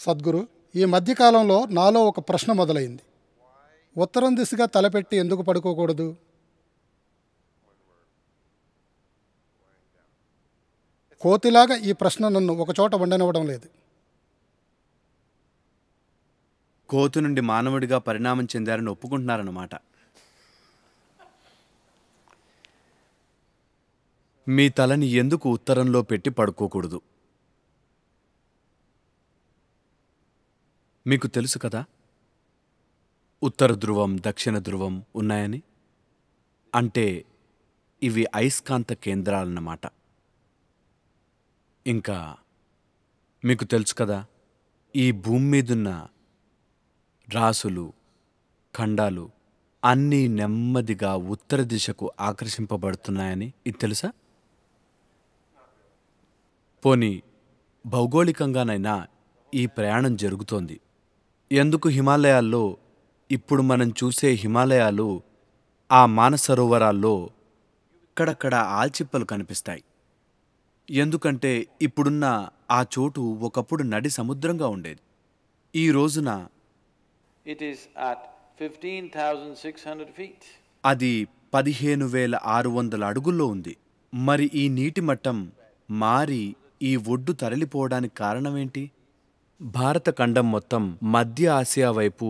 సద్గురు ఈ మధ్యకాలంలో నాలో ఒక ప్రశ్న మొదలైంది ఉత్తరం దిశగా తలపెట్టి ఎందుకు పడుకోకూడదు కోతిలాగా ఈ ప్రశ్న నన్ను ఒకచోట ఉండనివ్వడం లేదు కోతి నుండి మానవుడిగా పరిణామం చెందారని ఒప్పుకుంటున్నారన్నమాట మీ తలని ఎందుకు ఉత్తరంలో పెట్టి పడుకోకూడదు మీకు తెలుసు కదా ఉత్తర ధ్రువం దక్షిణ ధ్రువం ఉన్నాయని అంటే ఇవి అయస్కాంత కేంద్రాలన్నమాట ఇంకా మీకు తెలుసు కదా ఈ భూమి మీదున్న రాసులు ఖండాలు అన్నీ నెమ్మదిగా ఉత్తర దిశకు ఆకర్షింపబడుతున్నాయని ఇది తెలుసా పోనీ భౌగోళికంగానైనా ఈ ప్రయాణం జరుగుతోంది ఎందుకు హిమాలయాల్లో ఇప్పుడు మనం చూసే హిమాలయాలు ఆ మానసరోవరాల్లో అక్కడక్కడ ఆల్చిప్పలు కనిపిస్తాయి ఎందుకంటే ఇప్పుడున్న ఆ చోటు ఒకప్పుడు నడి సముద్రంగా ఉండేది ఈ రోజున it is at fifteen thousand six hundred feet అది పదిహేను వేల ఆరు వందల అడుగుల్లో ఉంది మరి ఈ నీటి మట్టం మారి ఈ ఒడ్డు తరలిపోవడానికి కారణమేంటి భారత ఖండం మొత్తం మధ్య ఆసియా వైపు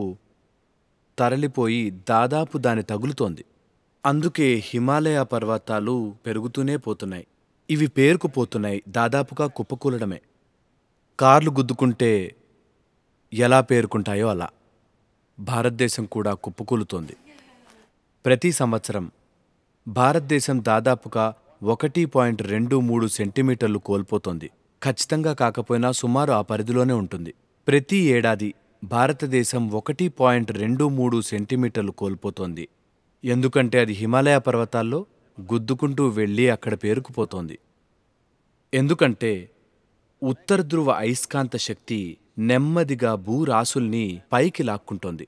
తరలిపోయి దాదాపు దాని తగులుతోంది అందుకే హిమాలయ పర్వతాలు పెరుగుతూనే పోతున్నాయి ఇవి పేరుకుపోతున్నాయి దాదాపుగా కుప్పకూలడమే కార్లు గుద్దుకుంటే ఎలా పేరుకుంటాయో అలా భారతదేశం కూడా కుప్పకూలుతోంది ప్రతి సంవత్సరం భారతదేశం దాదాపుగా ఒకటి పాయింట్ రెండు మూడు సెంటీమీటర్లు కోల్పోతోంది ఖచ్చితంగా కాకపోయినా సుమారు ఆ పరిధిలోనే ఉంటుంది ప్రతి ఏడాది భారతదేశం ఒకటి పాయింట్ రెండు మూడు సెంటీమీటర్లు కోల్పోతోంది ఎందుకంటే అది హిమాలయ పర్వతాల్లో గుద్దుకుంటూ వెళ్ళి అక్కడ పేరుకుపోతోంది ఎందుకంటే ఉత్తర ధ్రువ అయస్కాంత శక్తి నెమ్మదిగా భూరాసుల్ని పైకి లాక్కుంటోంది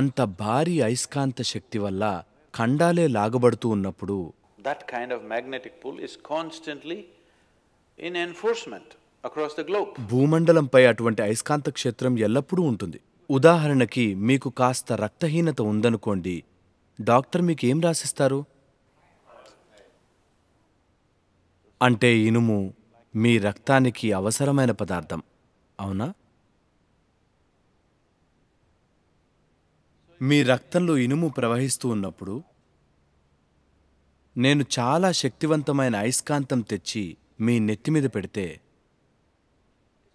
అంత భారీ అయస్కాంత శక్తి వల్ల ఖండాలే లాగబడుతూ ఉన్నప్పుడు That kind of magnetic pull is constantly in enforcement across the globe. భూమండలంపై అటువంటి అయస్కాంత క్షేత్రం ఎల్లప్పుడూ ఉంటుంది ఉదాహరణకి మీకు కాస్త రక్తహీనత ఉందనుకోండి డాక్టర్ మీకు ఏం రాసిస్తారు అంటే ఇనుము మీ రక్తానికి అవసరమైన పదార్థం అవునా మీ రక్తంలో ఇనుము ప్రవహిస్తూ ఉన్నప్పుడు నేను చాలా శక్తివంతమైన అయస్కాంతం తెచ్చి మీ నెత్తిమీద పెడితే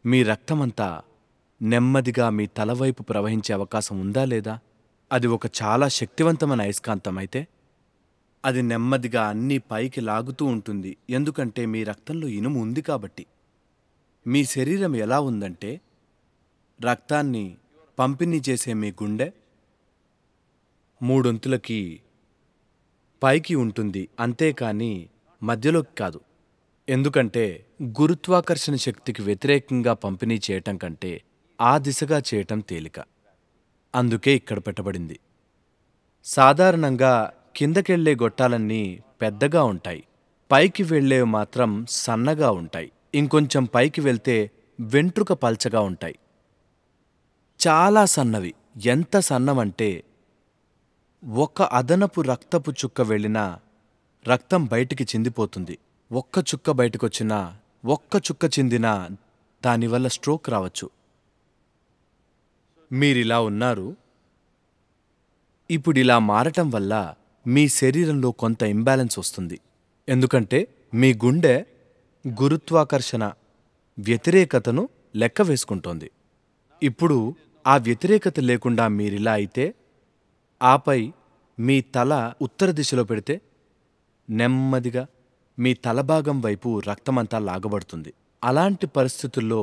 మీ రక్తమంతా నెమ్మదిగా మీ తలవైపు ప్రవహించే అవకాశం ఉందా లేదా అది ఒక చాలా శక్తివంతమైన అయస్కాంతం అయితే అది నెమ్మదిగా అన్నీ పైకి లాగుతూ ఉంటుంది ఎందుకంటే మీ రక్తంలో ఇనుము ఉంది కాబట్టి మీ శరీరం ఎలా ఉందంటే రక్తాన్ని పంపిణీ చేసే మీ గుండె మూడొంతులకి పైకి ఉంటుంది అంతేకాని మధ్యలోకి కాదు ఎందుకంటే గురుత్వాకర్షణ శక్తికి వ్యతిరేకంగా పంపిణీ చేయటం కంటే ఆ దిశగా చేయటం తేలిక అందుకే ఇక్కడ పెట్టబడింది సాధారణంగా కిందకెళ్లే గొట్టాలన్నీ పెద్దగా ఉంటాయి పైకి వెళ్లేవి మాత్రం సన్నగా ఉంటాయి ఇంకొంచెం పైకి వెళ్తే వెంట్రుక పల్చగా ఉంటాయి చాలా సన్నవి ఎంత సన్నమంటే ఒక్క అదనపు రక్తపు చుక్క వెళ్ళినా రక్తం బయటికి చిందిపోతుంది ఒక్క చుక్క బయటకొచ్చినా ఒక్క చుక్క చిందినా దానివల్ల స్ట్రోక్ రావచ్చు మీరిలా ఉన్నారు ఇప్పుడు ఇలా మారటం వల్ల మీ శరీరంలో కొంత ఇంబ్యాలెన్స్ వస్తుంది ఎందుకంటే మీ గుండె గురుత్వాకర్షణ వ్యతిరేకతను లెక్క వేసుకుంటోంది ఇప్పుడు ఆ వ్యతిరేకత లేకుండా మీరిలా అయితే ఆపై మీ తల ఉత్తర దిశలో పెడితే నెమ్మదిగా మీ తలభాగం వైపు రక్తమంతా లాగబడుతుంది అలాంటి పరిస్థితుల్లో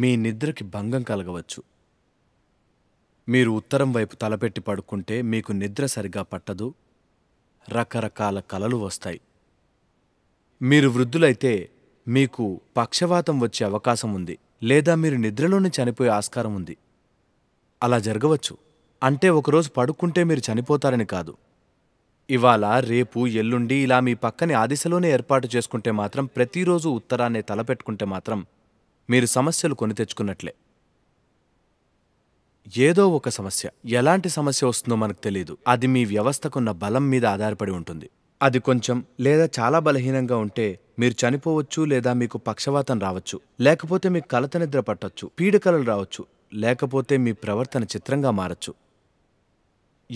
మీ నిద్రకి భంగం కలగవచ్చు మీరు ఉత్తరం వైపు తలపెట్టి పడుకుంటే మీకు నిద్ర సరిగా పట్టదు రకరకాల కలలు వస్తాయి మీరు వృద్ధులైతే మీకు పక్షవాతం వచ్చే అవకాశం ఉంది లేదా మీరు నిద్రలోనే చనిపోయే ఆస్కారం ఉంది అలా జరగవచ్చు అంటే ఒకరోజు పడుకుంటే మీరు చనిపోతారని కాదు ఇవాళ రేపు ఎల్లుండి ఇలా మీ పక్కని ఆదిశలోనే ఏర్పాటు చేసుకుంటే మాత్రం ప్రతిరోజు ఉత్తరాన్ని తలపెట్టుకుంటే మాత్రం మీరు సమస్యలు కొని తెచ్చుకున్నట్లే ఏదో ఒక సమస్య ఎలాంటి సమస్య వస్తుందో మనకు తెలియదు అది మీ వ్యవస్థకున్న బలం మీద ఆధారపడి ఉంటుంది అది కొంచెం లేదా చాలా బలహీనంగా ఉంటే మీరు చనిపోవచ్చు లేదా మీకు పక్షవాతం రావచ్చు లేకపోతే మీకు కలత నిద్ర పట్టొచ్చు పీడకలలు రావచ్చు లేకపోతే మీ ప్రవర్తన చిత్రంగా మారచ్చు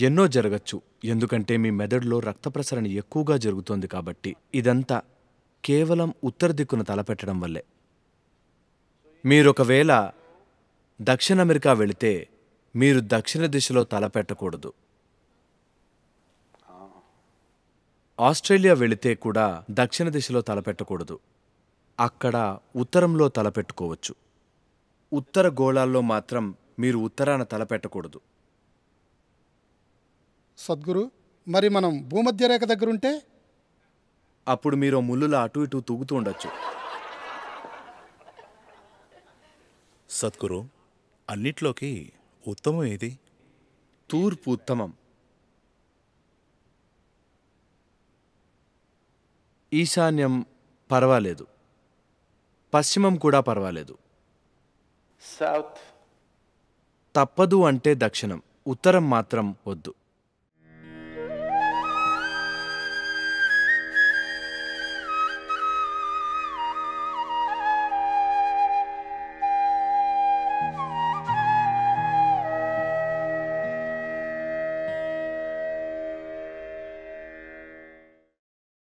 ఎన్నో జరగచ్చు ఎందుకంటే మీ మెదడులో రక్త ప్రసరణ ఎక్కువగా జరుగుతోంది కాబట్టి ఇదంతా కేవలం ఉత్తర దిక్కున తలపెట్టడం వల్లే మీరొకవేళ దక్షిణ అమెరికా వెళితే మీరు దక్షిణ దిశలో తలపెట్టకూడదు ఆస్ట్రేలియా వెళితే కూడా దక్షిణ దిశలో తలపెట్టకూడదు అక్కడ ఉత్తరంలో తలపెట్టుకోవచ్చు ఉత్తర గోళాల్లో మాత్రం మీరు ఉత్తరాన తలపెట్టకూడదు సద్గురు మరి మనం భూమధ్యరేఖ దగ్గర ఉంటే అప్పుడు మీరు ముళ్ళులా అటు ఇటు తూగుతూ ఉండొచ్చు సద్గురు అన్నిట్లోకి ఉత్తమం ఏది తూర్పు ఉత్తమం ఈశాన్యం పర్వాలేదు పశ్చిమం కూడా పర్వాలేదు సౌత్ తప్పదు అంటే దక్షిణం ఉత్తరం మాత్రం వద్దు